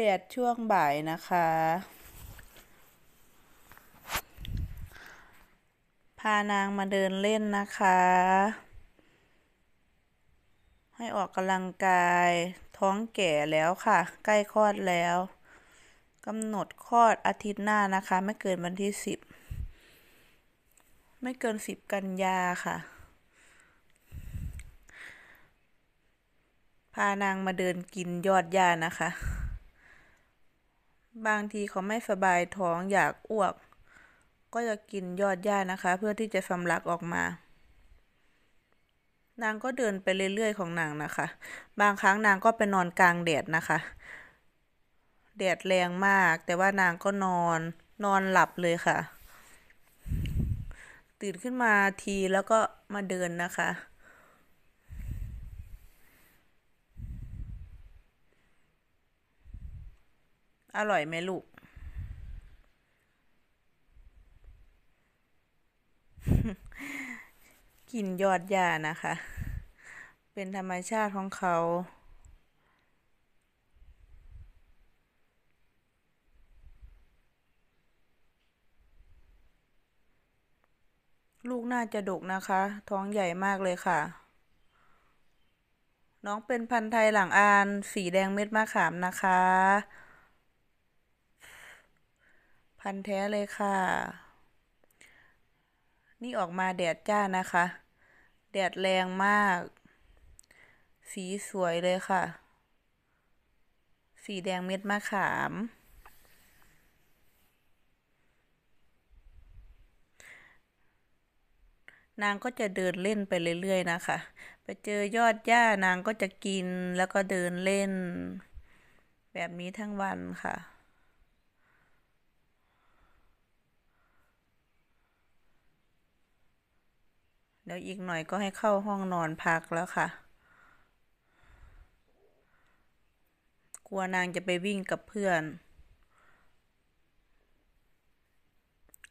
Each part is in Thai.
แดดช่วงบ่ายนะคะ พานางมาเดินเล่นนะคะ ให้ออกกำลังกายท้องแก่แล้วค่ะ ใกล้คลอดแล้วกำหนดคลอดอาทิตย์หน้านะคะ ไม่เกินวันที่สิบไม่เกินสิบกันยาค่ะ พานางมาเดินกินยอดยานะคะบางทีเขาไม่สบายท้องอยากอ้วก ก็จะกินยอดหญ้านะคะ เพื่อที่จะสำลักออกมา นางก็เดินไปเรื่อยๆของนางนะคะ บางครั้งนางก็ไปนอนกลางแดดนะคะแดดแรงมาก แต่ว่านางก็นอนนอนหลับเลยค่ะ ตื่นขึ้นมาทีแล้วก็มาเดินนะคะอร่อยไหมลูก กินยอดยานะคะ เป็นธรรมชาติของเขา ลูกน่าจะดุกนะคะ ท้องใหญ่มากเลยค่ะ น้องเป็นพันธุ์ไทยหลังอาน สีแดงเม็ดมะขามนะคะพันแท้เลยค่ะ นี่ออกมาแดดจ้านะคะ แดดแรงมาก สีสวยเลยค่ะ สีแดงเม็ดมะขาม นางก็จะเดินเล่นไปเรื่อยๆนะคะ ไปเจอยอดหญ้านางก็จะกินแล้วก็เดินเล่น แบบนี้ทั้งวันค่ะเดี๋ยวอีกหน่อยก็ให้เข้าห้องนอนพักแล้วค่ะ กลัวนางจะไปวิ่งกับเพื่อน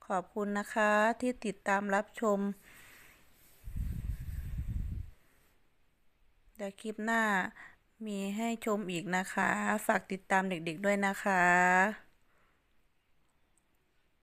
ขอบคุณนะคะที่ติดตามรับชมเดี๋ยวคลิปหน้ามีให้ชมอีกนะคะ ฝากติดตามเด็กๆด้วยนะคะ